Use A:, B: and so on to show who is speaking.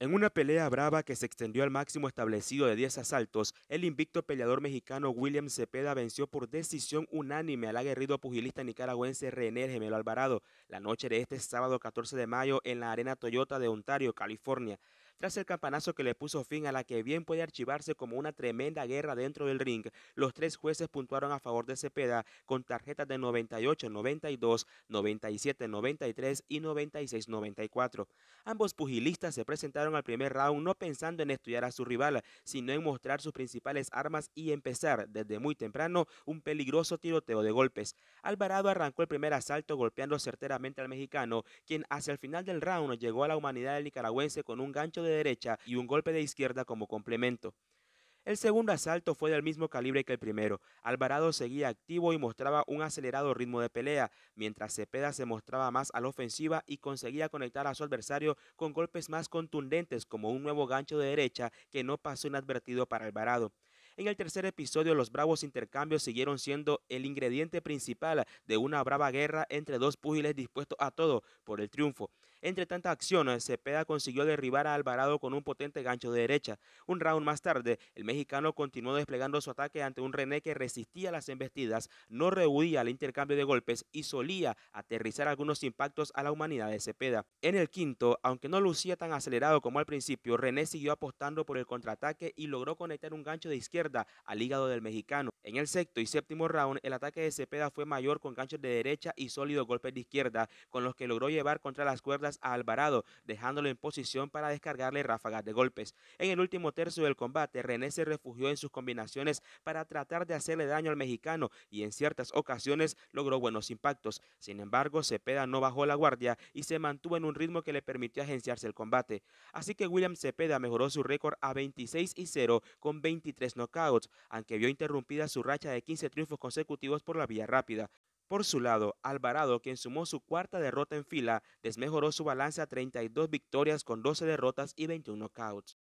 A: En una pelea brava que se extendió al máximo establecido de 10 asaltos, el invicto peleador mexicano William Cepeda venció por decisión unánime al aguerrido pugilista nicaragüense René Gemelo Alvarado la noche de este sábado 14 de mayo en la Arena Toyota de Ontario, California. Tras el campanazo que le puso fin a la que bien puede archivarse como una tremenda guerra dentro del ring, los tres jueces puntuaron a favor de Cepeda con tarjetas de 98, 92, 97, 93 y 96, 94. Ambos pugilistas se presentaron al primer round no pensando en estudiar a su rival, sino en mostrar sus principales armas y empezar desde muy temprano un peligroso tiroteo de golpes. Alvarado arrancó el primer asalto golpeando certeramente al mexicano, quien hacia el final del round llegó a la humanidad del nicaragüense con un gancho de derecha y un golpe de izquierda como complemento. El segundo asalto fue del mismo calibre que el primero. Alvarado seguía activo y mostraba un acelerado ritmo de pelea, mientras Cepeda se mostraba más a la ofensiva y conseguía conectar a su adversario con golpes más contundentes como un nuevo gancho de derecha que no pasó inadvertido para Alvarado. En el tercer episodio los bravos intercambios siguieron siendo el ingrediente principal de una brava guerra entre dos púgiles dispuestos a todo por el triunfo. Entre tantas acciones, eh, Cepeda consiguió derribar a Alvarado con un potente gancho de derecha. Un round más tarde, el mexicano continuó desplegando su ataque ante un René que resistía las embestidas, no rehuía el intercambio de golpes y solía aterrizar algunos impactos a la humanidad de Cepeda. En el quinto, aunque no lucía tan acelerado como al principio, René siguió apostando por el contraataque y logró conectar un gancho de izquierda al hígado del mexicano. En el sexto y séptimo round, el ataque de Cepeda fue mayor con ganchos de derecha y sólidos golpes de izquierda, con los que logró llevar contra las cuerdas a Alvarado, dejándolo en posición para descargarle ráfagas de golpes. En el último tercio del combate, René se refugió en sus combinaciones para tratar de hacerle daño al mexicano y en ciertas ocasiones logró buenos impactos. Sin embargo, Cepeda no bajó la guardia y se mantuvo en un ritmo que le permitió agenciarse el combate. Así que William Cepeda mejoró su récord a 26 y 0 con 23 knockouts, aunque vio interrumpida su racha de 15 triunfos consecutivos por la vía rápida. Por su lado, Alvarado, quien sumó su cuarta derrota en fila, desmejoró su balance a 32 victorias con 12 derrotas y 21 knockouts.